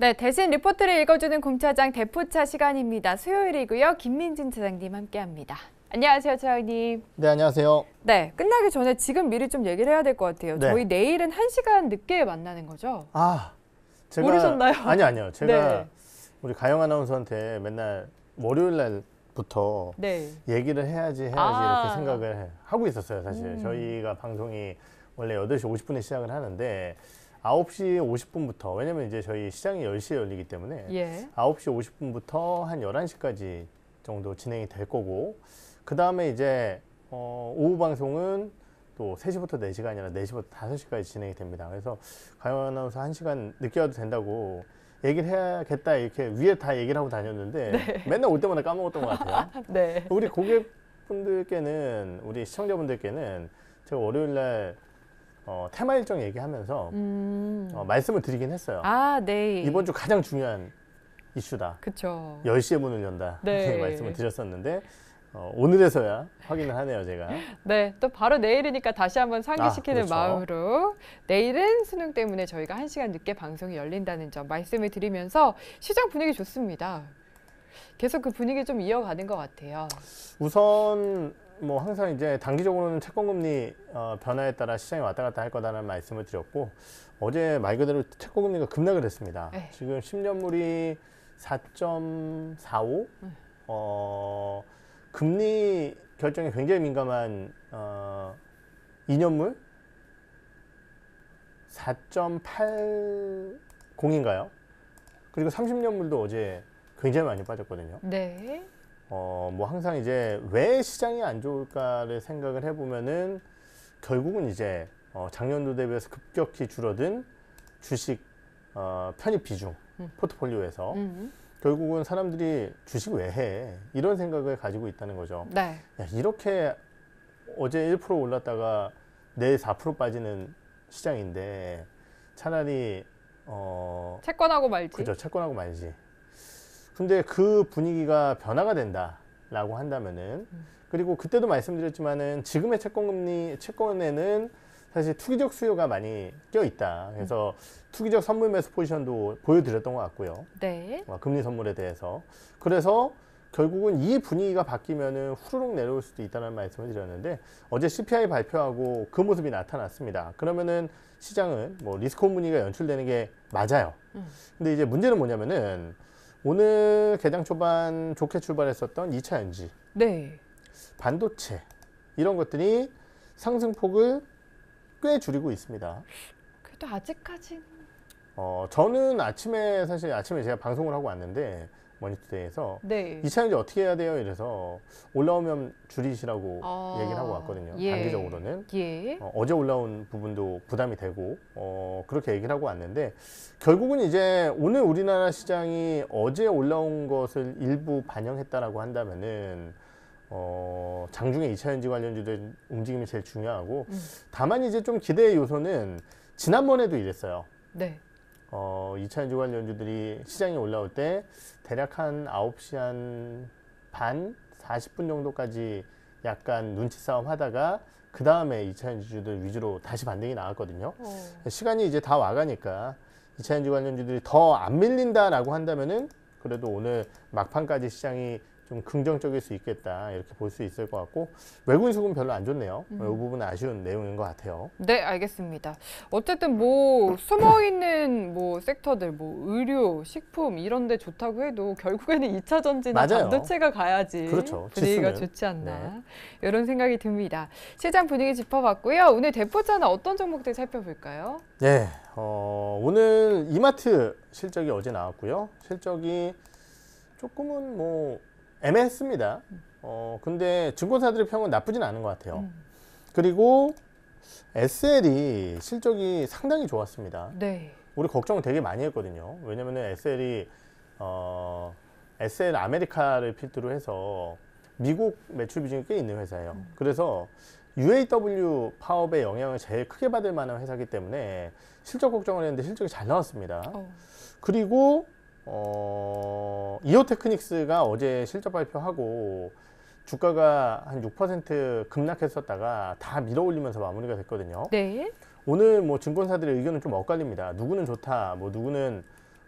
네, 대신 리포트를 읽어주는 공차장 대포차 시간입니다. 수요일이고요. 김민진 차장님 함께합니다. 안녕하세요, 차장님. 네, 안녕하세요. 네, 끝나기 전에 지금 미리 좀 얘기를 해야 될 것 같아요. 네. 저희 내일은 한시간 늦게 만나는 거죠? 아, 제가 모르셨나요? 아니, 아니요. 제가 네. 우리 가영 아나운서한테 맨날 월요일 날 부터 네. 얘기를 해야지 해야지 아. 이렇게 생각을 하고 있었어요 사실 음. 저희가 방송이 원래 8시 50분에 시작을 하는데 아홉 시 오십 분부터 왜냐면 이제 저희 시장이 열시에 열리기 때문에 예. 아홉 시 오십 분부터한 열한 시까지 정도 진행이 될 거고 그 다음에 이제 어, 오후 방송은 또 3시부터 4시가 아니라 4시부터 5시까지 진행이 됩니다. 그래서 가영 아나운서 1시간 늦게 와도 된다고 얘기를 해야겠다 이렇게 위에 다 얘기를 하고 다녔는데 네. 맨날 올 때마다 까먹었던 것 같아요. 네. 우리 고객분들께는 우리 시청자분들께는 제가 월요일 날 어, 테마 일정 얘기하면서 음. 어, 말씀을 드리긴 했어요. 아, 네. 이번 주 가장 중요한 이슈다. 그렇죠. 10시에 문을 연다. 네. 말씀을 드렸었는데 어, 오늘에서야 확인을 하네요, 제가. 네, 또 바로 내일이니까 다시 한번 상기시키는 아, 그렇죠. 마음으로 내일은 수능 때문에 저희가 한시간 늦게 방송이 열린다는 점 말씀을 드리면서 시장 분위기 좋습니다. 계속 그 분위기 좀 이어가는 것 같아요. 우선 뭐 항상 이제 단기적으로는 채권 금리 어, 변화에 따라 시장이 왔다 갔다 할 거다라는 말씀을 드렸고 어제 말 그대로 채권 금리가 급락을 했습니다. 에이. 네. 지금 10년물이 4.45 음. 어, 금리 결정에 굉장히 민감한 어, 2년물 4.80인가요? 그리고 30년물도 어제 굉장히 많이 빠졌거든요. 네. 어, 뭐 항상 이제 왜 시장이 안 좋을까를 생각을 해보면은 결국은 이제 어, 작년도 대비해서 급격히 줄어든 주식 어, 편입 비중 음. 포트폴리오에서 음. 결국은 사람들이 주식 왜 해? 이런 생각을 가지고 있다는 거죠. 네. 야, 이렇게 어제 1% 올랐다가 내일 4% 빠지는 시장인데 차라리 어 채권하고 말지. 그죠. 채권하고 말지. 근데 그 분위기가 변화가 된다라고 한다면은 그리고 그때도 말씀드렸지만은 지금의 채권 금리 채권에는 사실 투기적 수요가 많이 껴 있다. 그래서 음. 투기적 선물 매수 포지션도 보여드렸던 것 같고요. 네. 어, 금리 선물에 대해서 그래서 결국은 이 분위기가 바뀌면은 후루룩 내려올 수도 있다는 말씀을 드렸는데 어제 CPI 발표하고 그 모습이 나타났습니다. 그러면은 시장은 뭐 리스크 홈 분위기가 연출되는 게 맞아요. 음. 근데 이제 문제는 뭐냐면은 오늘 개장 초반 좋게 출발했었던 2차 엔지 네. 반도체 이런 것들이 상승폭을 꽤 줄이고 있습니다. 그래도 아직까지 어, 저는 아침에 사실 아침에 제가 방송을 하고 왔는데 머니투데이에서 네. 이 차는 이 어떻게 해야 돼요? 이래서 올라오면 줄이시라고 아, 얘기를 하고 왔거든요. 예. 단기적으로는 예. 어, 제 올라온 부분도 부담이 되고 어, 그렇게 얘기를 하고 왔는데 결국은 이제 오늘 우리나라 시장이 어제 올라온 것을 일부 반영했다라고 한다면은 어, 장중에 이차전지 관련주들 움직임이 제일 중요하고 음. 다만 이제 좀 기대의 요소는 지난번에도 이랬어요. 네. 어, 2차 연 주간 연주들이 시장에 올라올 때 대략 한 9시 한 반, 40분 정도까지 약간 눈치 싸움 하다가 그 다음에 2차 연주들 위주로 다시 반등이 나왔거든요. 오. 어. 시간이 이제 다 와가니까 2차 연주 관련주들이 더 안 밀린다라고 한다면은 그래도 오늘 막판까지 시장이 좀 긍정적일 수 있겠다 이렇게 볼 수 있을 것 같고 외국인 수급은 별로 안 좋네요. 음. 이 부분은 아쉬운 내용인 것 같아요. 네, 알겠습니다. 어쨌든 뭐 숨어 있는 뭐 섹터들, 뭐 의료, 식품 이런데 좋다고 해도 결국에는 2차 전지나 반도체가 가야지 그렇죠. 분위기가 지수는. 좋지 않나 네. 이런 생각이 듭니다. 시장 분위기 짚어봤고요. 오늘 대포차는 어떤 종목들 살펴볼까요? 네, 어, 오늘 이마트 실적이 어제 나왔고요. 실적이 조금은 뭐 애매했습니다. 어, 근데 증권사들의 평은 나쁘진 않은 것 같아요. 음. 그리고 SL이 실적이 상당히 좋았습니다. 네. 우리 걱정을 되게 많이 했거든요. 왜냐면은 SL이 어, SL 아메리카를 필두로 해서 미국 매출 비중이 꽤 있는 회사예요. 음. 그래서 UAW 파업의 영향을 제일 크게 받을 만한 회사기 때문에 실적 걱정을 했는데 실적이 잘 나왔습니다. 어. 그리고 어, 이오테크닉스가 어제 실적 발표하고 주가가 한 6% 급락했었다가 다 밀어올리면서 마무리가 됐거든요. 네. 오늘 뭐 증권사들의 의견은 좀 엇갈립니다. 누구는 좋다, 뭐 누구는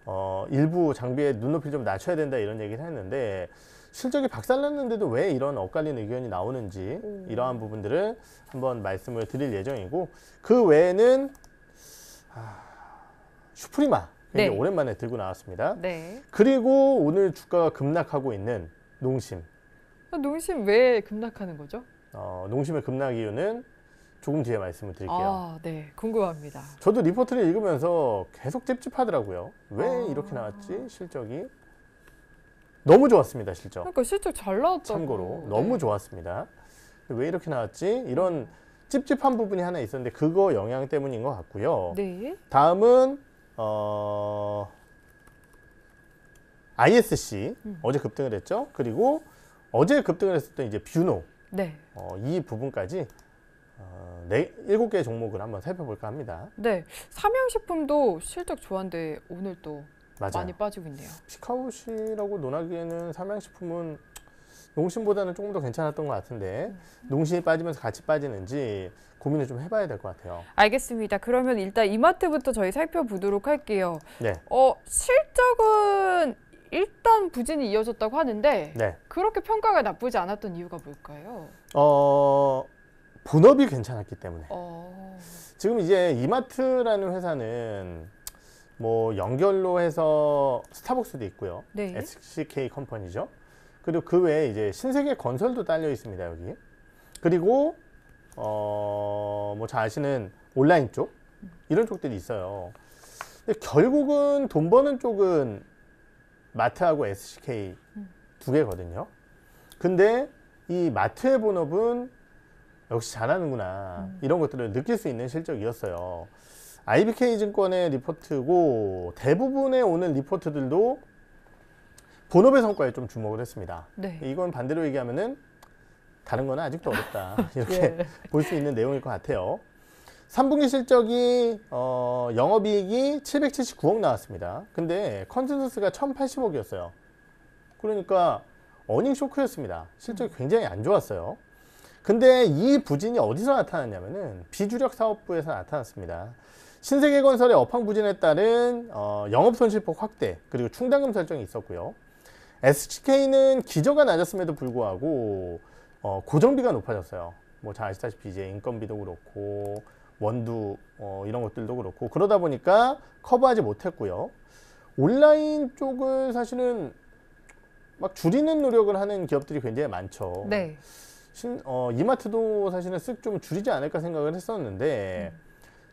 어, 일부 장비의 눈높이를 좀 낮춰야 된다 이런 얘기를 했는데 실적이 박살났는데도 왜 이런 엇갈린 의견이 나오는지 음. 이러한 부분들을 한번 말씀을 드릴 예정이고 그 외에는 아, 슈프리마 네. 오랜만에 들고 나왔습니다. 네. 그리고 오늘 주가가 급락하고 있는 농심. 어, 농심 왜 급락하는 거죠? 어, 농심의 급락 이유는 조금 뒤에 말씀을 드릴게요. 아, 네. 궁금합니다. 저도 리포트를 읽으면서 계속 찝찝하더라고요. 왜 아... 이렇게 나왔지? 실적이. 너무 좋았습니다, 실적. 그러니까 실적 잘나왔다 참고로 네. 너무 좋았습니다. 왜 이렇게 나왔지? 이런 찝찝한 부분이 하나 있었는데 그거 영향 때문인 것 같고요. 네. 다음은 어, ISC 음. 어제 급등을 했죠. 그리고 어제 급등을 했었던 이제 뷰노 네. 어, 이 부분까지 어, 7개 종목을 한번 살펴볼까 합니다. 네. 삼양식품도 실적 좋았는데 오늘 또 맞아요. 많이 빠지고 있네요. 시카우시라고 논하기에는 삼양식품은 농심보다는 조금 더 괜찮았던 것 같은데 농심이 빠지면서 같이 빠지는지 고민을 좀 해봐야 될 것 같아요. 알겠습니다. 그러면 일단 이마트부터 저희 살펴보도록 할게요. 네. 어, 실적은 일단 부진이 이어졌다고 하는데 네. 그렇게 평가가 나쁘지 않았던 이유가 뭘까요? 어, 본업이 괜찮았기 때문에. 어... 지금 이제 이마트라는 회사는 뭐 연결로 해서 스타벅스도 있고요. 네. SCK 컴퍼니죠. 그리고 그 외에 이제 신세계 건설도 딸려 있습니다 여기 그리고 어, 뭐잘 아시는 온라인 쪽 이런 쪽들이 있어요 근데 결국은 돈 버는 쪽은 마트하고 s k 두 개거든요 근데 이 마트의 본업은 역시 잘하는구나 음. 이런 것들을 느낄 수 있는 실적이었어요 IBK증권의 리포트고 대부분의 오는 리포트들도 본업의 성과에 좀 주목을 했습니다. 네. 이건 반대로 얘기하면은 다른 거는 아직도 어렵다 이렇게 예. 볼수 있는 내용일 것 같아요. 3분기 실적이 어, 영업이익이 779억 나왔습니다. 근데 컨센서스가 1,080억이었어요. 그러니까 어닝 쇼크였습니다. 실적이 굉장히 안 좋았어요. 근데 이 부진이 어디서 나타났냐면은 비주력 사업부에서 나타났습니다. 신세계건설의 업황 부진에 따른 어, 영업 손실폭 확대 그리고 충당금 설정이 있었고요. SK는 기저가 낮았음에도 불구하고 어, 고정비가 높아졌어요. 뭐잘 아시다시피 이제 인건비도 그렇고 원두 어, 이런 것들도 그렇고 그러다 보니까 커버하지 못했고요. 온라인 쪽을 사실은 막 줄이는 노력을 하는 기업들이 굉장히 많죠. 네. 신, 어, 이마트도 사실은 쓱 좀 줄이지 않을까 생각을 했었는데 음.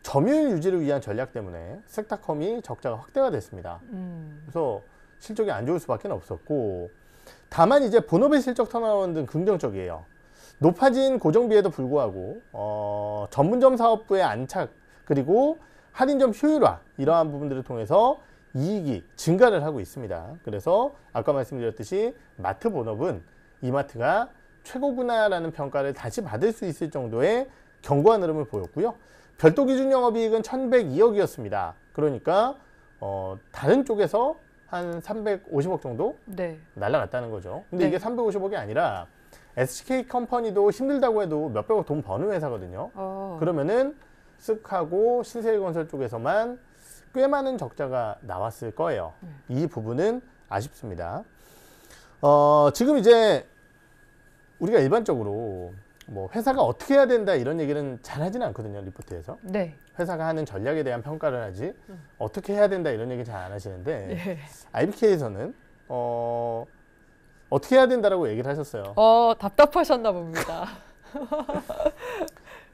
점유율 유지를 위한 전략 때문에 섹타컴이 적자가 확대가 됐습니다. 음. 그래서 실적이 안 좋을 수밖에 없었고 다만 이제 본업의 실적 터어라운드는 긍정적이에요. 높아진 고정비에도 불구하고 어, 전문점 사업부의 안착 그리고 할인점 효율화 이러한 부분들을 통해서 이익이 증가를 하고 있습니다. 그래서 아까 말씀드렸듯이 마트 본업은 이마트가 최고구나라는 평가를 다시 받을 수 있을 정도의 견고한 흐름을 보였고요. 별도 기준 영업이익은 1,102억이었습니다. 그러니까 어, 다른 쪽에서 한 350억 정도 네. 날라갔다는 거죠. 근데 네. 이게 350억이 아니라 SK 컴퍼니도 힘들다고 해도 몇백억 돈 버는 회사거든요. 어. 그러면은 쓱하고 신세계건설 쪽에서만 꽤 많은 적자가 나왔을 거예요. 네. 이 부분은 아쉽습니다. 어, 지금 이제 우리가 일반적으로 뭐 회사가 어떻게 해야 된다 이런 얘기는 잘 하진 않거든요 리포트에서 네. 회사가 하는 전략에 대한 평가를 하지 음. 어떻게 해야 된다 이런 얘기 잘 안 하시는데 예. 네. IBK에서는 어 어떻게 해야 된다라고 얘기를 하셨어요. 어 답답하셨나 봅니다.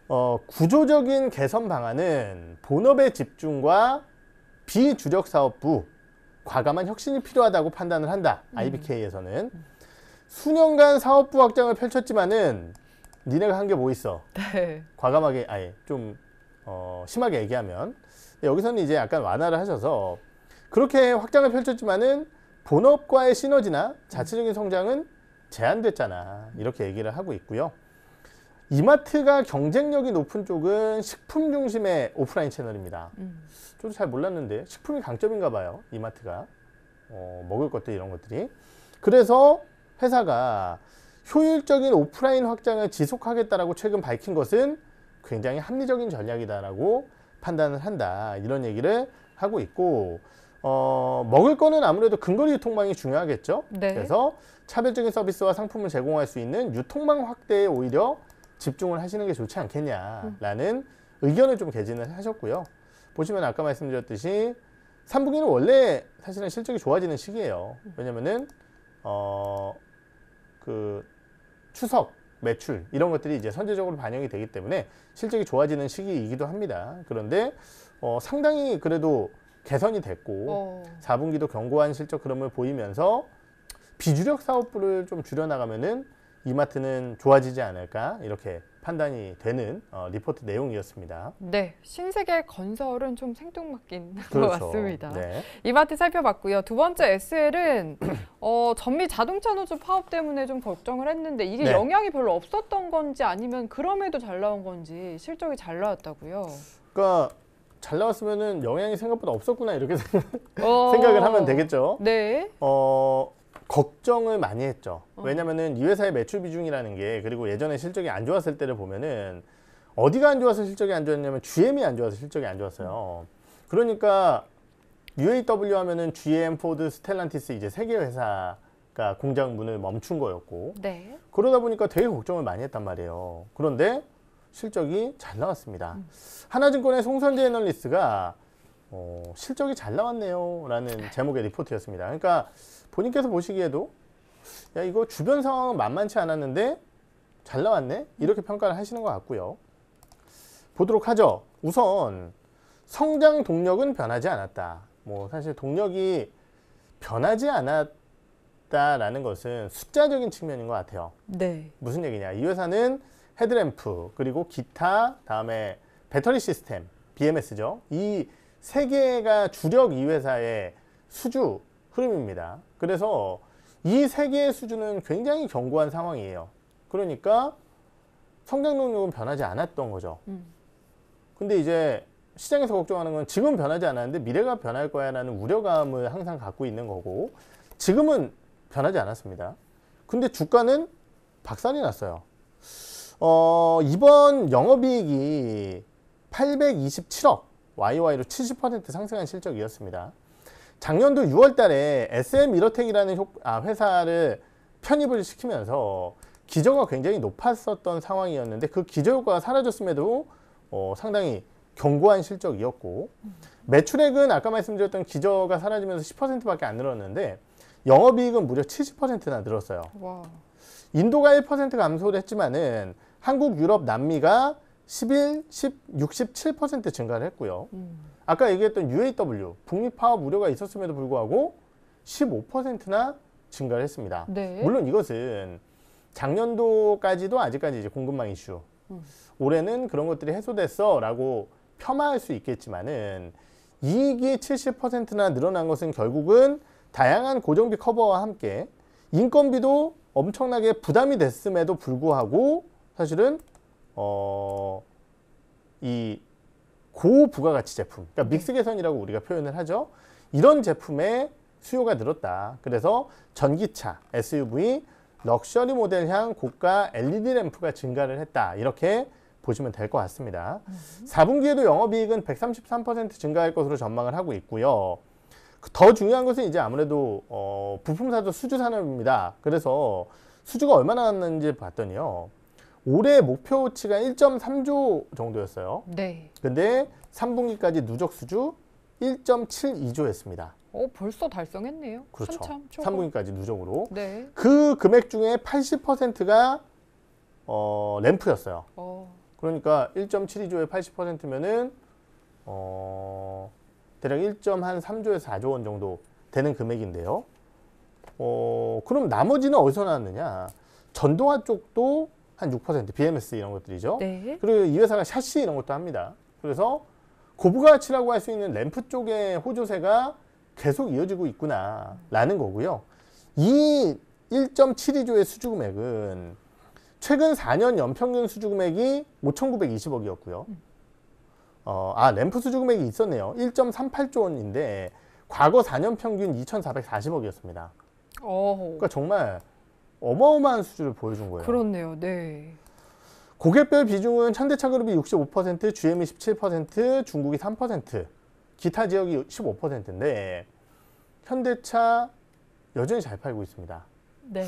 어 구조적인 개선 방안은 본업의 집중과 비주력 사업부 과감한 혁신이 필요하다고 판단을 한다. 음. IBK에서는 수년간 사업부 확장을 펼쳤지만은 니네가 한 게 뭐 있어? 네. 과감하게 아예 좀 어, 심하게 얘기하면 여기서는 이제 약간 완화를 하셔서 그렇게 확장을 펼쳤지만은 본업과의 시너지나 자체적인 성장은 제한됐잖아 이렇게 얘기를 하고 있고요. 이마트가 경쟁력이 높은 쪽은 식품 중심의 오프라인 채널입니다. 음. 저도 잘 몰랐는데 식품이 강점인가 봐요. 이마트가 어, 먹을 것들 이런 것들이 그래서 회사가 효율적인 오프라인 확장을 지속하겠다라고 최근 밝힌 것은 굉장히 합리적인 전략이다라고 판단을 한다. 이런 얘기를 하고 있고 어, 먹을 거는 아무래도 근거리 유통망이 중요하겠죠. 네. 그래서 차별적인 서비스와 상품을 제공할 수 있는 유통망 확대에 오히려 집중을 하시는 게 좋지 않겠냐라는 음. 의견을 좀 개진을 하셨고요. 보시면 아까 말씀드렸듯이 삼분기는 원래 사실은 실적이 좋아지는 시기예요. 왜냐면은 어, 그 추석, 매출 이런 것들이 이제 선제적으로 반영이 되기 때문에 실적이 좋아지는 시기이기도 합니다. 그런데 어, 상당히 그래도 개선이 됐고 어. 4분기도 견고한 실적 흐름을 보이면서 비주력 사업부를 좀 줄여나가면은 이마트는 좋아지지 않을까 이렇게 판단이 되는 어, 리포트 내용이었습니다. 네, 신세계 건설은 좀 생뚱맞긴 그렇죠. 것 같습니다. 네. 이마트 살펴봤고요. 두 번째 SL은 어, 전미 자동차 노조 파업 때문에 좀 걱정을 했는데 이게 네. 영향이 별로 없었던 건지 아니면 그럼에도 잘 나온 건지 실적이 잘 나왔다고요. 그러니까 잘나왔으면 영향이 생각보다 없었구나 이렇게 어... 생각을 하면 되겠죠. 네. 어 걱정을 많이 했죠. 어. 왜냐면은 이 회사의 매출 비중이라는 게 그리고 예전에 실적이 안 좋았을 때를 보면은 어디가 안 좋아서 실적이 안 좋았냐면 GM이 안 좋아서 실적이 안 좋았어요. 그러니까 UAW 하면은 GM, 포드, 스텔란티스 이제 세 개 회사가 공장 문을 멈춘 거였고 네. 그러다 보니까 되게 걱정을 많이 했단 말이에요. 그런데 실적이 잘 나왔습니다. 음. 하나증권의 송선재 애널리스트가 어, 실적이 잘 나왔네요 라는 제목의 리포트였습니다 그러니까 본인께서 보시기에도 야 이거 주변 상황은 만만치 않았는데 잘 나왔네 이렇게 평가를 하시는 것 같고요 보도록 하죠 우선 성장 동력은 변하지 않았다 뭐 사실 동력이 변하지 않았다라는 것은 숫자적인 측면인 것 같아요 네. 무슨 얘기냐 이 회사는 헤드램프 그리고 기타 다음에 배터리 시스템 BMS죠 이 세계가 주력 이회사의 수주 흐름입니다. 그래서 이세계의 수주는 굉장히 견고한 상황이에요. 그러니까 성장 능력은 변하지 않았던 거죠. 음. 근데 이제 시장에서 걱정하는 건 지금 변하지 않았는데 미래가 변할 거야라는 우려감을 항상 갖고 있는 거고 지금은 변하지 않았습니다. 근데 주가는 박살이 났어요. 어, 이번 영업이익이 827억 YY로 70% 상승한 실적이었습니다. 작년도 6월 달에 SM 이러텍이라는 아, 회사를 편입을 시키면서 기저가 굉장히 높았었던 상황이었는데 그 기저 효과가 사라졌음에도 어, 상당히 견고한 실적이었고 매출액은 아까 말씀드렸던 기저가 사라지면서 10%밖에 안 늘었는데 영업이익은 무려 70%나 늘었어요. 와. 인도가 1% 감소를 했지만은 한국, 유럽, 남미가 11, 10, 67% 증가를 했고요. 음. 아까 얘기했던 UAW, 북미 파업 우려가 있었음에도 불구하고 15%나 증가를 했습니다. 네. 물론 이것은 작년도까지도 아직까지 이제 공급망 이슈, 음. 올해는 그런 것들이 해소됐어라고 폄하할 수 있겠지만은 이익이 70%나 늘어난 것은 결국은 다양한 고정비 커버와 함께 인건비도 엄청나게 부담이 됐음에도 불구하고 사실은 어, 이 고부가가치 제품, 그러니까 음. 믹스 개선이라고 우리가 표현을 하죠. 이런 제품의 수요가 늘었다. 그래서 전기차, SUV, 럭셔리 모델향 고가 LED 램프가 증가를 했다. 이렇게 보시면 될 것 같습니다. 4분기에도 음. 영업이익은 133% 증가할 것으로 전망을 하고 있고요. 그 더 중요한 것은 이제 아무래도 어, 부품사도 수주 산업입니다. 그래서 수주가 얼마나 났는지 봤더니요. 올해 목표치가 1.3조 정도였어요. 네. 근데 3분기까지 누적 수주 1.72조였습니다. 어, 벌써 달성했네요. 그렇죠. 한참, 3분기까지 누적으로. 네. 그 금액 중에 80%가 어, 램프였어요. 어. 그러니까 1.72조의 80%면은 어, 대략 1.3조에서 4조 원 정도 되는 금액인데요. 어, 그럼 나머지는 어디서 나왔느냐? 전동화 쪽도 한6% BMS 이런 것들이죠. 네. 그리고 이 회사가 샤시 이런 것도 합니다. 그래서 고부가치라고 할 수 있는 램프 쪽의 호조세가 계속 이어지고 있구나라는 거고요. 이 1.72조의 수주금액은 최근 4년 연평균 수주금액이 5,920억이었고요. 음. 어, 아 램프 수주금액이 있었네요. 1.38조 원인데 과거 4년 평균 2,440억이었습니다. 그러니까 정말 어마어마한 수준을 보여준 거예요. 그렇네요. 네. 고객별 비중은 현대차 그룹이 65%, GM이 17%, 중국이 3%, 기타 지역이 15%인데 현대차 여전히 잘 팔고 있습니다. 네.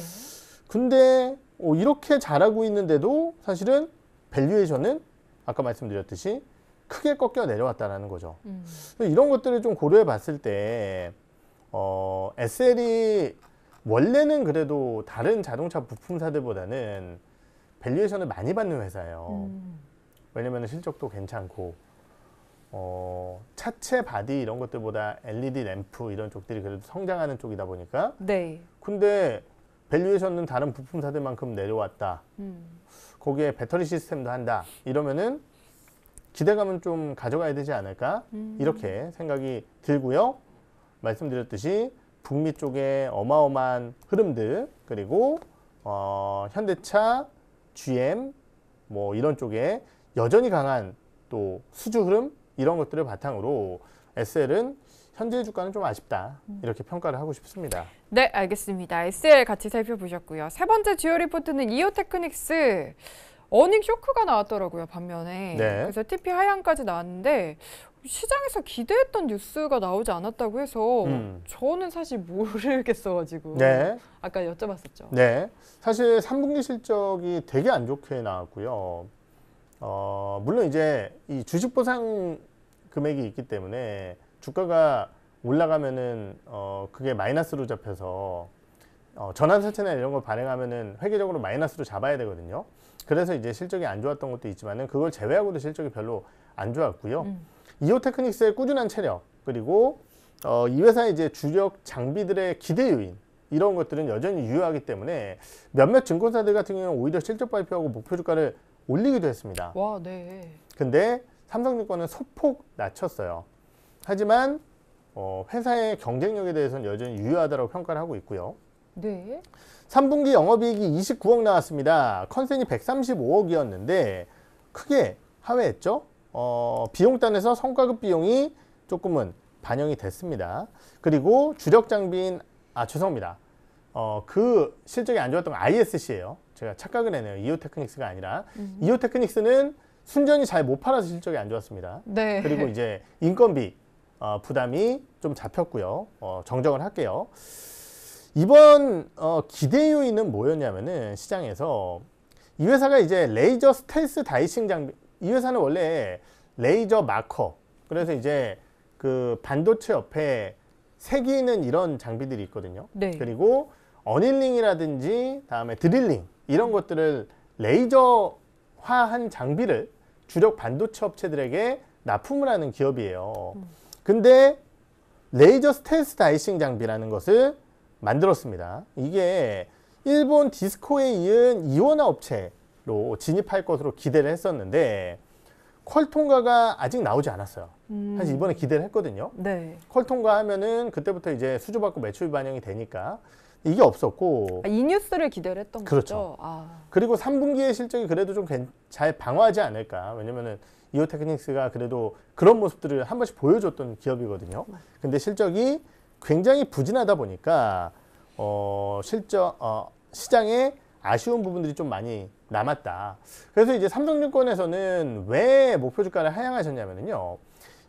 근데 어, 이렇게 잘하고 있는데도 사실은 밸류에이션은 아까 말씀드렸듯이 크게 꺾여 내려왔다라는 거죠. 음. 이런 것들을 좀 고려해 봤을 때 어, SL이 원래는 그래도 다른 자동차 부품사들보다는 밸류에이션을 많이 받는 회사예요. 음. 왜냐면 실적도 괜찮고 어, 차체 바디 이런 것들보다 LED 램프 이런 쪽들이 그래도 성장하는 쪽이다 보니까 네. 근데 밸류에이션은 다른 부품사들만큼 내려왔다. 음. 거기에 배터리 시스템도 한다. 이러면은 기대감은 좀 가져가야 되지 않을까? 음. 이렇게 생각이 들고요. 말씀드렸듯이 북미 쪽에 어마어마한 흐름들 그리고 어, 현대차, GM 뭐 이런 쪽에 여전히 강한 또 수주 흐름 이런 것들을 바탕으로 SL은 현재 주가는 좀 아쉽다 이렇게 평가를 하고 싶습니다. 네 알겠습니다. SL 같이 살펴보셨고요. 세 번째 주요 리포트는 이오테크닉스 어닝 쇼크가 나왔더라고요 반면에 네. 그래서 TP 하향까지 나왔는데 시장에서 기대했던 뉴스가 나오지 않았다고 해서 음. 저는 사실 모르겠어가지고 네. 아까 여쭤봤었죠. 네. 사실 3분기 실적이 되게 안 좋게 나왔고요. 어, 물론 이제 이 주식 보상 금액이 있기 때문에 주가가 올라가면은 어, 그게 마이너스로 잡혀서 어, 전환사채나 이런 걸 발행하면은 회계적으로 마이너스로 잡아야 되거든요. 그래서 이제 실적이 안 좋았던 것도 있지만은 그걸 제외하고도 실적이 별로 안 좋았고요. 음. 이오테크닉스의 꾸준한 체력 그리고 어, 이 회사의 이제 주력 장비들의 기대 요인 이런 것들은 여전히 유효하기 때문에 몇몇 증권사들 같은 경우는 오히려 실적 발표하고 목표 주가를 올리기도 했습니다. 와, 네. 근데 삼성증권은 소폭 낮췄어요. 하지만 어, 회사의 경쟁력에 대해서는 여전히 유효하다고 평가를 하고 있고요. 네. 3분기 영업이익이 29억 나왔습니다. 컨센이 135억이었는데 크게 하회했죠. 어, 비용단에서 성과급 비용이 조금은 반영이 됐습니다. 그리고 주력 장비인 아 죄송합니다. 어, 그 실적이 안 좋았던 ISC예요. 제가 착각을 했네요. 이오 테크닉스가 아니라 음. 이오 테크닉스는 순전히 잘 못 팔아서 실적이 안 좋았습니다. 네. 그리고 이제 인건비 어, 부담이 좀 잡혔고요. 어, 정정을 할게요. 이번 어, 기대 요인은 뭐였냐면은 시장에서 이 회사가 이제 레이저 스텔스 다이싱 장비 이 회사는 원래 레이저 마커 그래서 이제 그 반도체 옆에 새기는 이런 장비들이 있거든요. 네. 그리고 어닐링이라든지 다음에 드릴링 이런 것들을 레이저화한 장비를 주력 반도체 업체들에게 납품을 하는 기업이에요. 음. 근데 레이저 스텔스 다이싱 장비라는 것을 만들었습니다. 이게 일본 디스코에 이은 이원화 업체 로 진입할 것으로 기대를 했었는데 컬 통과가 아직 나오지 않았어요. 음. 사실 이번에 기대를 했거든요. 네. 컬 통과하면은 그때부터 이제 수주받고 매출 반영이 되니까 이게 없었고 아, 이 뉴스를 기대를 했던 그렇죠. 거죠. 아. 그리고 3분기의 실적이 그래도 좀 잘 방어하지 않을까. 왜냐면은 이오테크닉스가 그래도 그런 모습들을 한 번씩 보여줬던 기업이거든요. 근데 실적이 굉장히 부진하다 보니까 어 실적 어 시장에 아쉬운 부분들이 좀 많이 남았다. 그래서 이제 삼성증권에서는 왜 목표 주가를 하향하셨냐면요.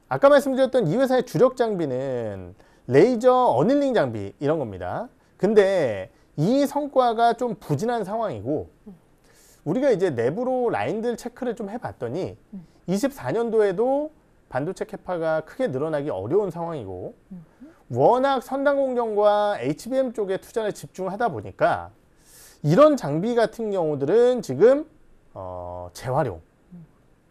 아까 말씀드렸던 이 회사의 주력 장비는 레이저 어닐링 장비 이런 겁니다. 근데 이 성과가 좀 부진한 상황이고 우리가 이제 내부로 라인들 체크를 좀 해봤더니 24년도에도 반도체 캐파가 크게 늘어나기 어려운 상황이고 워낙 선단 공정과 HBM 쪽에 투자를 집중하다 보니까 이런 장비 같은 경우들은 지금 어, 재활용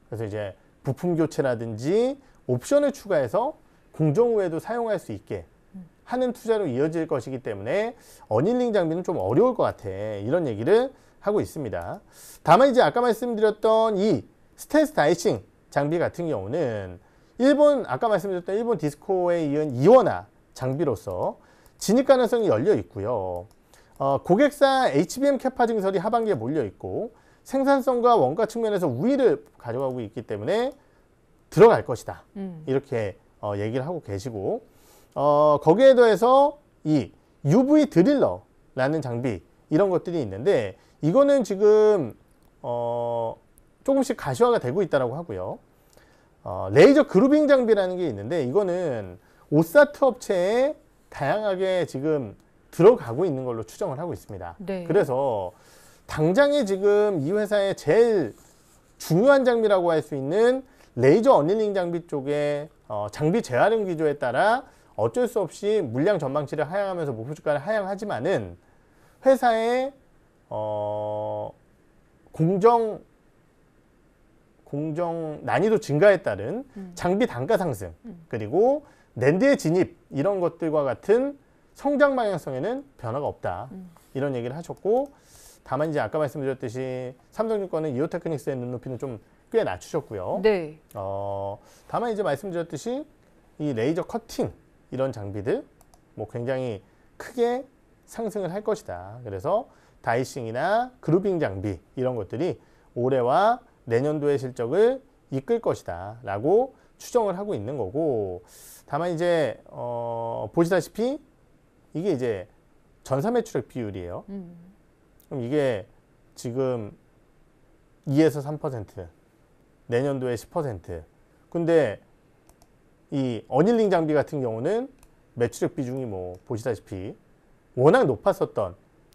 그래서 이제 부품 교체라든지 옵션을 추가해서 공정 후에도 사용할 수 있게 하는 투자로 이어질 것이기 때문에 어닐링 장비는 좀 어려울 것 같아 이런 얘기를 하고 있습니다 다만 이제 아까 말씀드렸던 이스텐스 다이싱 장비 같은 경우는 일본 아까 말씀드렸던 일본 디스코에 이은 이원화 장비로서 진입 가능성이 열려 있고요 어, 고객사 HBM 캐파 증설이 하반기에 몰려 있고 생산성과 원가 측면에서 우위를 가져가고 있기 때문에 들어갈 것이다. 음. 이렇게 어, 얘기를 하고 계시고 어, 거기에 더해서 이 UV 드릴러라는 장비 이런 것들이 있는데 이거는 지금 어, 조금씩 가시화가 되고 있다라고 하고요. 어, 레이저 그루빙 장비라는 게 있는데 이거는 오사트 업체에 다양하게 지금 들어가고 있는 걸로 추정을 하고 있습니다. 네. 그래서 당장에 지금 이 회사의 제일 중요한 장비라고 할 수 있는 레이저 언닐링 장비 쪽에 어, 장비 재활용 기조에 따라 어쩔 수 없이 물량 전망치를 하향하면서 목표 뭐 주가를 하향하지만은 회사의 어, 공정 공정 난이도 증가에 따른 음. 장비 단가 상승 음. 그리고 낸드의 진입 이런 것들과 같은 성장 방향성에는 변화가 없다. 음. 이런 얘기를 하셨고 다만 이제 아까 말씀드렸듯이 삼성증권은 이오테크닉스의 눈높이는 좀 꽤 낮추셨고요. 네. 어, 다만 이제 말씀드렸듯이 이 레이저 커팅 이런 장비들 뭐 굉장히 크게 상승을 할 것이다. 그래서 다이싱이나 그루빙 장비 이런 것들이 올해와 내년도의 실적을 이끌 것이다. 라고 추정을 하고 있는 거고 다만 이제 어, 보시다시피 이게 이제 전사 매출액 비율이에요. 음. 그럼 이게 지금 2에서 3% 내년도에 10% 근데 이 어닐링 장비 같은 경우는 매출액 비중이 뭐 보시다시피 워낙 높았었던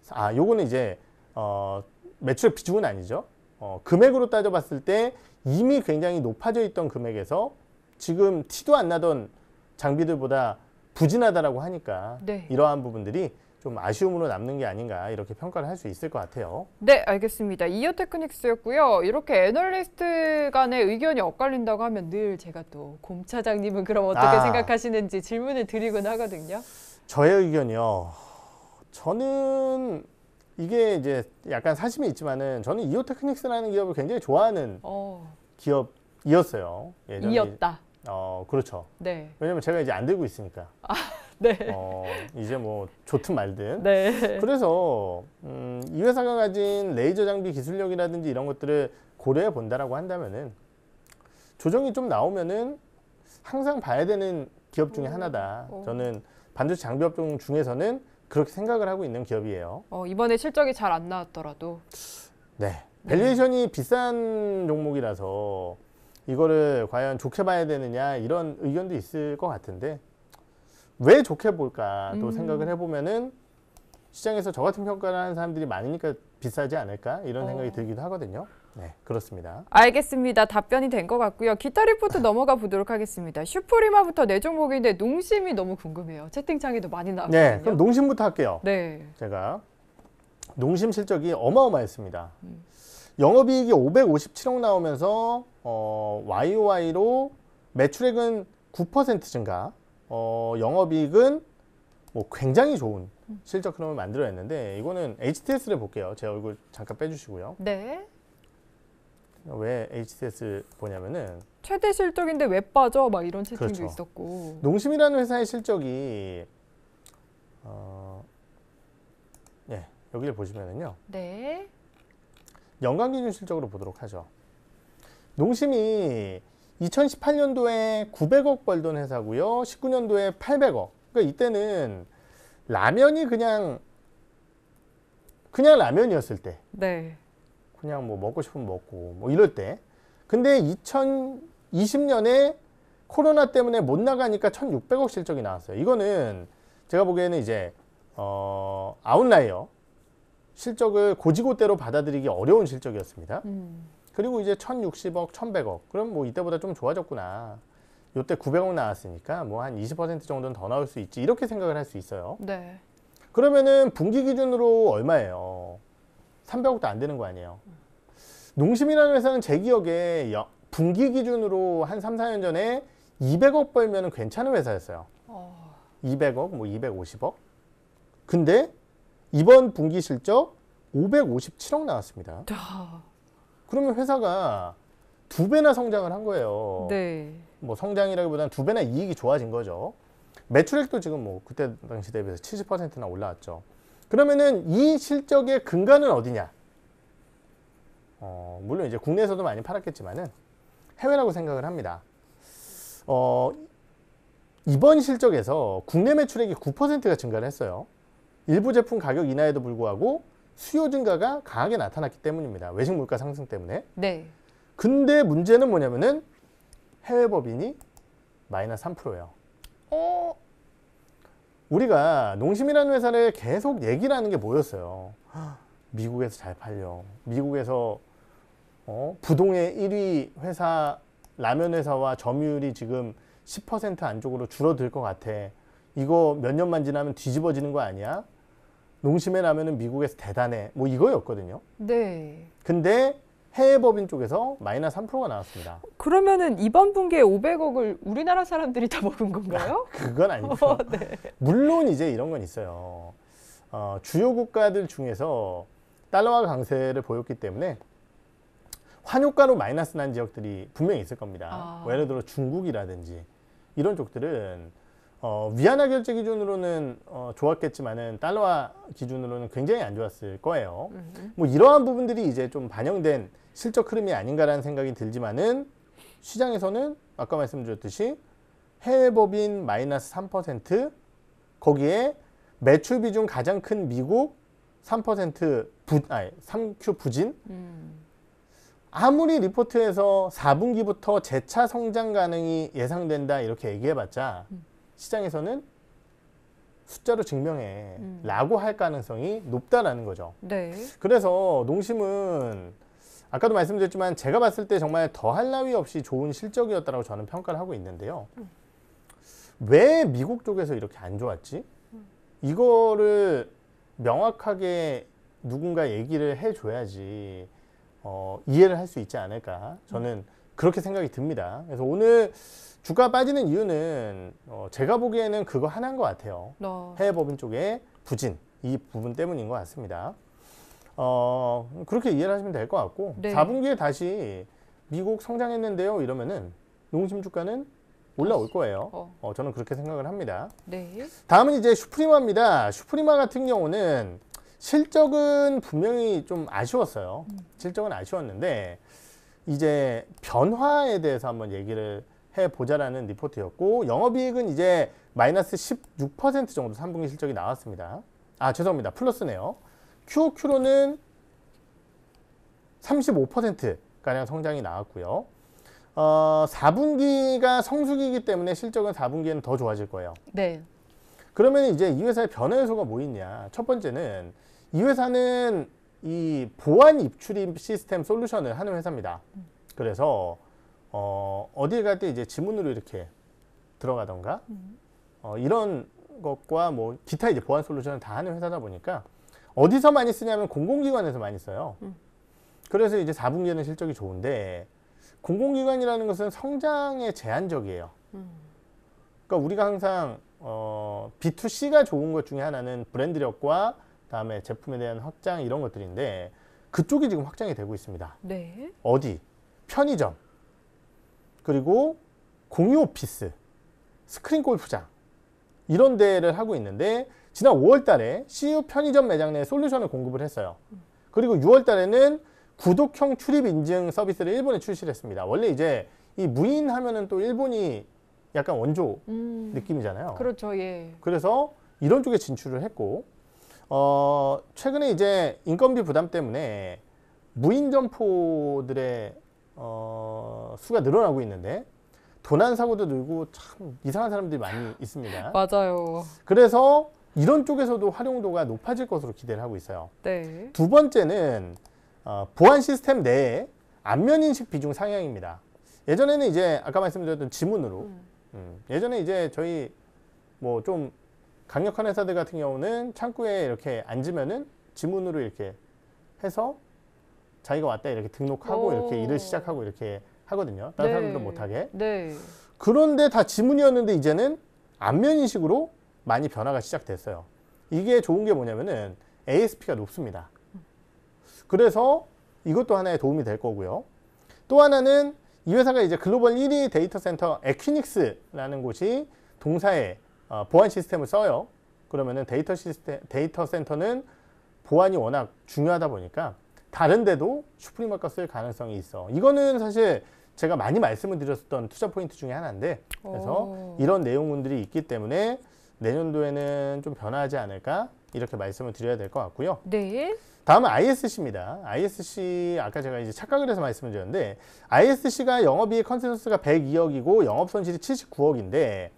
아 요거는 이제 어 매출액 비중은 아니죠 어 금액으로 따져봤을 때 이미 굉장히 높아져 있던 금액에서 지금 티도 안 나던 장비들보다 부진하다라고 하니까 네. 이러한 부분들이 좀 아쉬움으로 남는 게 아닌가 이렇게 평가를 할 수 있을 것 같아요. 네, 알겠습니다. 이어 테크닉스였고요. 이렇게 애널리스트 간의 의견이 엇갈린다고 하면 늘 제가 또 곰 차장님은 그럼 어떻게 아. 생각하시는지 질문을 드리곤 하거든요. 저의 의견이요. 저는 이게 이제 약간 사심이 있지만은 저는 이오 테크닉스라는 기업을 굉장히 좋아하는 어. 기업이었어요. 예전에. 이었다. 어 그렇죠. 네. 왜냐면 제가 이제 안 들고 있으니까. 아, 네. 어 이제 뭐 좋든 말든. 네. 그래서 음, 이 회사가 가진 레이저 장비 기술력이라든지 이런 것들을 고려해 본다라고 한다면은 조정이 좀 나오면은 항상 봐야 되는 기업 중에 오. 하나다. 오. 저는 반도체 장비 업종 중에서는 그렇게 생각을 하고 있는 기업이에요. 어, 이번에 실적이 잘 안 나왔더라도. 네. 밸리에이션이 네. 비싼 종목이라서 이거를 과연 좋게 봐야 되느냐 이런 의견도 있을 것 같은데 왜 좋게 볼까 또 음. 생각을 해보면은 시장에서 저 같은 평가를 하는 사람들이 많으니까 비싸지 않을까 이런 생각이 어. 들기도 하거든요. 네, 그렇습니다. 알겠습니다. 답변이 된 것 같고요. 기타 리포트 넘어가 보도록 하겠습니다. 슈프리마부터 내네 종목인데 농심이 너무 궁금해요. 채팅창에도 많이 나와요 네, 그럼 농심부터 할게요. 네. 제가 농심 실적이 어마어마했습니다. 음. 영업이익이 557억 나오면서 어, YOY로 매출액은 9% 증가, 어, 영업이익은 뭐 굉장히 좋은 실적 흐름을 만들어냈는데 이거는 HTS를 볼게요. 제 얼굴 잠깐 빼주시고요. 네. 왜 HTS 보냐면은 최대 실적인데 왜 빠져? 막 이런 채팅도 그렇죠. 있었고 농심이라는 회사의 실적이 어, 예 여기를 보시면은요. 네. 연간 기준 실적으로 보도록 하죠. 농심이 2018년도에 900억 벌던 회사고요. 19년도에 800억. 그러니까 이때는 라면이 그냥 그냥 라면이었을 때. 네. 그냥 뭐 먹고 싶으면 먹고 뭐 이럴 때. 근데 2020년에 코로나 때문에 못 나가니까 1,600억 실적이 나왔어요. 이거는 제가 보기에는 이제 어 아웃라이어 실적을 고지고대로 받아들이기 어려운 실적이었습니다. 음. 그리고 이제 1060억, 1100억. 그럼 뭐 이때보다 좀 좋아졌구나. 요때 900억 나왔으니까 뭐 한 20% 정도는 더 나올 수 있지. 이렇게 생각을 할 수 있어요. 네. 그러면은 분기 기준으로 얼마예요? 300억도 안 되는 거 아니에요. 농심이라는 회사는 제 기억에 분기 기준으로 한 3, 4년 전에 200억 벌면 괜찮은 회사였어요. 어... 200억, 뭐 250억. 근데 이번 분기 실적 557억 나왔습니다. 어... 그러면 회사가 두 배나 성장을 한 거예요. 네. 뭐 성장이라기보다는 두 배나 이익이 좋아진 거죠. 매출액도 지금 뭐 그때 당시 대비해서 70%나 올라왔죠. 그러면은 이 실적의 근간은 어디냐? 어, 물론 이제 국내에서도 많이 팔았겠지만은 해외라고 생각을 합니다. 어, 이번 실적에서 국내 매출액이 9%가 증가를 했어요. 일부 제품 가격 인하에도 불구하고 수요 증가가 강하게 나타났기 때문입니다. 외식 물가 상승 때문에. 네. 근데 문제는 뭐냐면은 해외 법인이 마이너스 3%예요. 어? 우리가 농심이라는 회사를 계속 얘기를 하는 게 뭐였어요? 미국에서 잘 팔려. 미국에서 어? 부동의 1위 회사 라면 회사와 점유율이 지금 10% 안쪽으로 줄어들 것 같아. 이거 몇 년만 지나면 뒤집어지는 거 아니야? 농심의 라면은 미국에서 대단해. 뭐 이거였거든요. 네. 근데 해외 법인 쪽에서 마이너스 3%가 나왔습니다. 그러면은 이번 분기에 500억을 우리나라 사람들이 다 먹은 건가요? 아, 그건 아니고 어, 네. 물론 이제 이런 건 있어요. 어, 주요 국가들 중에서 달러화 강세를 보였기 때문에 환율가로 마이너스 난 지역들이 분명히 있을 겁니다. 아. 뭐 예를 들어 중국이라든지 이런 쪽들은 어, 위안화 결제 기준으로는 어, 좋았겠지만은 달러화 기준으로는 굉장히 안 좋았을 거예요. 음흠. 뭐 이러한 부분들이 이제 좀 반영된 실적 흐름이 아닌가라는 생각이 들지만은 시장에서는 아까 말씀드렸듯이 해외 법인 마이너스 3% 거기에 매출 비중 가장 큰 미국 3% 부, 아니, 3Q 부진 음. 아무리 리포트에서 4분기부터 재차 성장 가능이 예상된다 이렇게 얘기해봤자 음. 시장에서는 숫자로 증명해 음. 라고 할 가능성이 높다라는 거죠. 네. 그래서 농심은 아까도 말씀드렸지만 제가 봤을 때 정말 더할 나위 없이 좋은 실적이었다고 저는 평가를 하고 있는데요. 음. 왜 미국 쪽에서 이렇게 안 좋았지? 음. 이거를 명확하게 누군가 얘기를 해줘야지 어, 이해를 할 수 있지 않을까 저는 그렇게 생각이 듭니다. 그래서 오늘 주가 빠지는 이유는 어, 제가 보기에는 그거 하나인 것 같아요. 어. 해외 법인 쪽에 부진 이 부분 때문인 것 같습니다. 어, 그렇게 이해를 하시면 될 것 같고 네. 4분기에 다시 미국 성장했는데요 이러면은 농심 주가는 올라올 거예요. 어. 어, 저는 그렇게 생각을 합니다. 네. 다음은 이제 슈프리마입니다. 슈프리마 같은 경우는 실적은 분명히 좀 아쉬웠어요. 음. 실적은 아쉬웠는데 이제 변화에 대해서 한번 얘기를 해보자라는 리포트였고 영업이익은 이제 마이너스 16% 정도 3분기 실적이 나왔습니다. 아 죄송합니다. 플러스네요. QOQ로는 35%가량 성장이 나왔고요. 어, 4분기가 성수기이기 때문에 실적은 4분기에는 더 좋아질 거예요. 네. 그러면 이제 이 회사의 변화 요소가 뭐 있냐. 첫 번째는 이 회사는 이 보안 입출입 시스템 솔루션을 하는 회사입니다. 그래서 어, 어디갈때 이제 지문으로 이렇게 들어가던가 어, 이런 것과 뭐 기타 이제 보안 솔루션을 다 하는 회사다 보니까 어디서 많이 쓰냐면 공공기관에서 많이 써요. 음. 그래서 이제 4분기에는 실적이 좋은데 공공기관이라는 것은 성장에 제한적이에요. 음. 그러니까 우리가 항상 어, B2C가 좋은 것 중에 하나는 브랜드력과 다음에 제품에 대한 확장 이런 것들인데 그쪽이 지금 확장이 되고 있습니다. 네. 어디? 편의점. 그리고 공유 오피스, 스크린 골프장 이런 데를 하고 있는데 지난 5월 달에 CU 편의점 매장 내 솔루션을 공급을 했어요. 그리고 6월 달에는 구독형 출입 인증 서비스를 일본에 출시를 했습니다. 원래 이제 이 무인 하면은 또 일본이 약간 원조 음, 느낌이잖아요. 그렇죠. 예. 그래서 이런 쪽에 진출을 했고 어, 최근에 이제 인건비 부담 때문에 무인 점포들의 어, 수가 늘어나고 있는데 도난 사고도 늘고 참 이상한 사람들이 많이 있습니다. 맞아요. 그래서 이런 쪽에서도 활용도가 높아질 것으로 기대를 하고 있어요. 네. 두 번째는 어, 보안 시스템 내에 안면 인식 비중 상향입니다. 예전에는 이제 아까 말씀드렸던 지문으로 음. 음, 예전에 이제 저희 뭐좀 강력한 회사들 같은 경우는 창구에 이렇게 앉으면은 지문으로 이렇게 해서 자기가 왔다 이렇게 등록하고 오. 이렇게 일을 시작하고 이렇게 하거든요. 다른 네. 사람들도 못하게. 네. 그런데 다 지문이었는데 이제는 안면 인식으로 많이 변화가 시작됐어요. 이게 좋은 게 뭐냐면은 ASP가 높습니다. 그래서 이것도 하나의 도움이 될 거고요. 또 하나는 이 회사가 이제 글로벌 1위 데이터 센터 에퀴닉스라는 곳이 동사에 어, 보안 시스템을 써요. 그러면은 데이터 시스템, 데이터 센터는 보안이 워낙 중요하다 보니까 다른데도 슈프림마크가쓸 가능성이 있어. 이거는 사실 제가 많이 말씀을 드렸었던 투자 포인트 중에 하나인데 그래서 오. 이런 내용들이 있기 때문에 내년도에는 좀 변화하지 않을까 이렇게 말씀을 드려야 될 것 같고요. 네. 다음은 ISC입니다. ISC 아까 제가 이제 착각을 해서 말씀을 드렸는데 ISC가 영업이익 컨센서스가 102억이고 영업 손실이 79억인데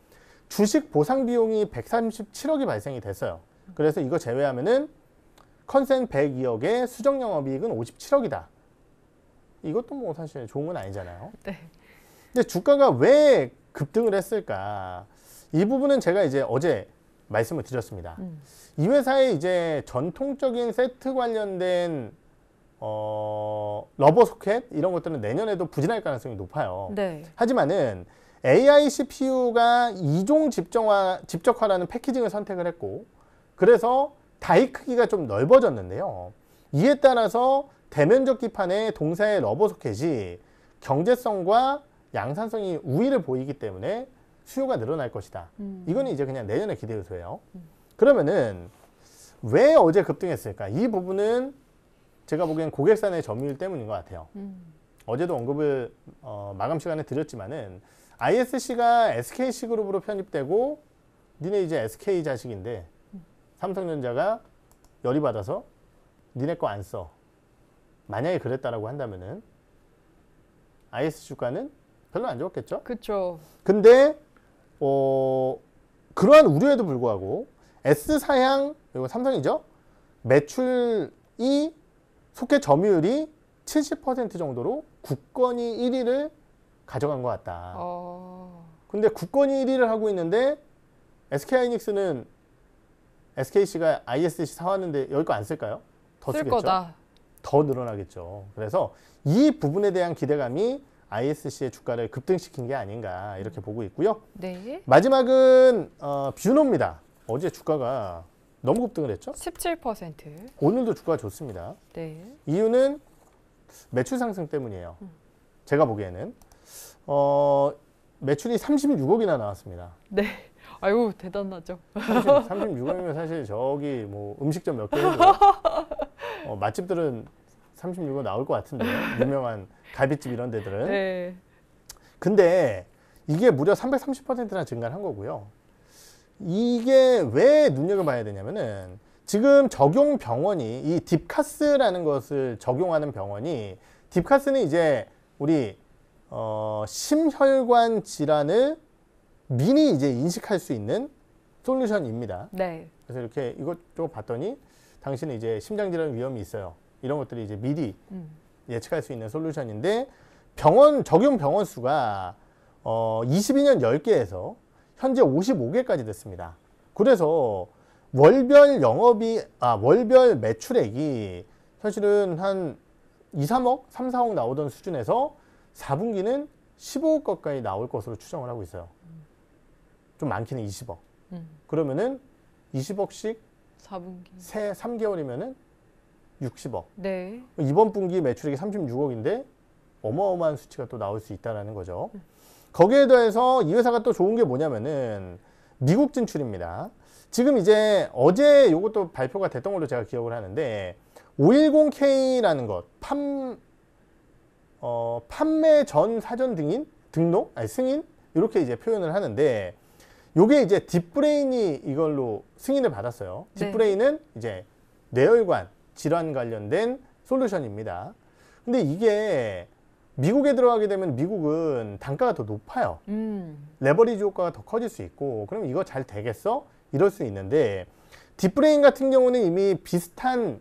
주식 보상 비용이 137억이 발생이 됐어요. 그래서 이거 제외하면은 컨센 102억에 수정 영업이익은 57억이다. 이것도 뭐 사실 좋은 건 아니잖아요. 네. 근데 주가가 왜 급등을 했을까? 이 부분은 제가 이제 어제 말씀을 드렸습니다. 음. 이 회사의 이제 전통적인 세트 관련된 어, 러버 소켓 이런 것들은 내년에도 부진할 가능성이 높아요. 네. 하지만은 AI CPU가 이종 집정화, 집적화라는 패키징을 선택을 했고 그래서 다이 크기가 좀 넓어졌는데요. 이에 따라서 대면적 기판의 동사의 러버 소켓이 경제성과 양산성이 우위를 보이기 때문에 수요가 늘어날 것이다. 음. 이거는 이제 그냥 내년에 기대 요소예요. 음. 그러면은 왜 어제 급등했을까? 이 부분은 제가 보기엔 고객산의 점유율 때문인 것 같아요. 음. 어제도 언급을 어, 마감 시간에 드렸지만은 ISC가 SKC 그룹으로 편입되고 니네 이제 SK 자식인데 삼성전자가 열이 받아서 니네 거 안 써. 만약에 그랬다라고 한다면은 IS 주가는 별로 안 좋았겠죠? 그렇죠. 근데 어 그러한 우려에도 불구하고 S 사양 이거 삼성이죠? 매출이 속해 점유율이 70% 정도로 국권이 1위를 가져간 것 같다. 어... 근데 국권이 1위를 하고 있는데 SK 하이닉스는 SKC가 ISC 사왔는데 여기 거 안 쓸까요? 더 쓸 거다. 더 늘어나겠죠. 그래서 이 부분에 대한 기대감이 ISC의 주가를 급등시킨 게 아닌가 이렇게 보고 있고요. 네. 마지막은 어, 뷰노입니다. 어제 주가가 너무 급등을 했죠? 17%. 오늘도 주가 좋습니다. 네. 이유는 매출 상승 때문이에요. 음. 제가 보기에는 어, 매출이 36억이나 나왔습니다. 네. 아유 대단하죠. 30, 36억이면 사실 저기 뭐 음식점 몇 개고 어, 맛집들은 36억 나올 것 같은데 유명한 갈비집 이런 데들은. 네. 근데 이게 무려 330%나 증가한 거고요. 이게 왜 눈여겨봐야 되냐면은 지금 적용 병원이 이 딥카스라는 것을 적용하는 병원이 딥카스는 이제 우리 어, 심혈관 질환을 미리 이제 인식할 수 있는 솔루션입니다. 네. 그래서 이렇게 이것저것 봤더니 당신은 이제 심장 질환 위험이 있어요. 이런 것들이 이제 미리 음. 예측할 수 있는 솔루션인데 병원 적용 병원 수가 어 22년 10개에서 현재 55개까지 됐습니다. 그래서 월별 영업이 아 월별 매출액이 사실은 한 2, 3억, 3, 4억 나오던 수준에서 4분기는 15억 가까이 나올 것으로 추정을 하고 있어요. 좀 많기는 20억. 음. 그러면은 20억씩 4분기. 새 3개월이면은 60억. 네. 이번 분기 매출액이 36억인데 어마어마한 수치가 또 나올 수 있다라는 거죠. 음. 거기에 더해서 이 회사가 또 좋은 게 뭐냐면은 미국 진출입니다. 지금 이제 어제 이것도 발표가 됐던 걸로 제가 기억을 하는데 510K라는 것, 팜 어, 판매 전 사전 등인 등록 아니 승인 이렇게 이제 표현을 하는데 요게 이제 딥브레인이 이걸로 승인을 받았어요. 네. 딥브레인은 네. 이제 뇌혈관 질환 관련된 솔루션입니다. 근데 이게 미국에 들어가게 되면 미국은 단가가 더 높아요. 음. 레버리지 효과가 더 커질 수 있고 그럼 이거 잘 되겠어? 이럴 수 있는데 딥브레인 같은 경우는 이미 비슷한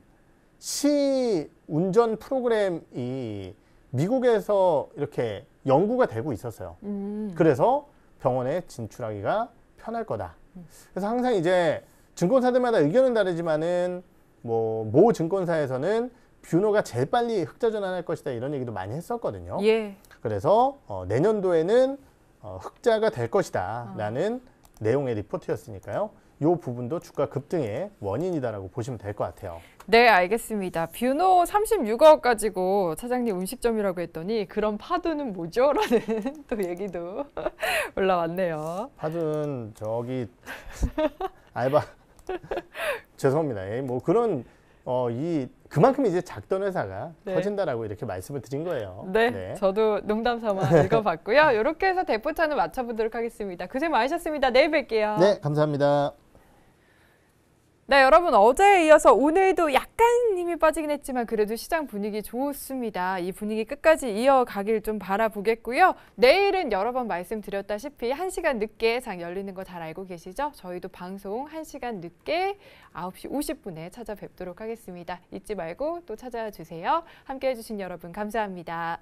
시 운전 프로그램이 미국에서 이렇게 연구가 되고 있었어요. 음. 그래서 병원에 진출하기가 편할 거다. 그래서 항상 이제 증권사들마다 의견은 다르지만은 뭐모 증권사에서는 뷰노가 제일 빨리 흑자 전환할 것이다 이런 얘기도 많이 했었거든요. 예. 그래서 어, 내년도에는 어, 흑자가 될 것이다라는 어. 내용의 리포트였으니까요. 요 부분도 주가 급등의 원인이다라고 보시면 될 것 같아요. 네, 알겠습니다. 뷰노 36억 가지고 차장님 음식점이라고 했더니 그런 파두는 뭐죠? 라는 또 얘기도 올라왔네요. 파두는 저기 알바 죄송합니다. 예, 뭐 그런 어, 이 그만큼 이제 작던 회사가 네. 커진다라고 이렇게 말씀을 드린 거예요. 네, 네. 저도 농담 삼아 읽어봤고요. 이렇게 해서 대포차는 맞춰보도록 하겠습니다. 그새 많으셨습니다. 내일 뵐게요. 네, 감사합니다. 네, 여러분 어제에 이어서 오늘도 약간 힘이 빠지긴 했지만 그래도 시장 분위기 좋습니다. 이 분위기 끝까지 이어가길 좀 바라보겠고요. 내일은 여러 번 말씀드렸다시피 1시간 늦게 장 열리는 거 잘 알고 계시죠? 저희도 방송 1시간 늦게 9시 50분에 찾아뵙도록 하겠습니다. 잊지 말고 또 찾아주세요. 함께해 주신 여러분 감사합니다.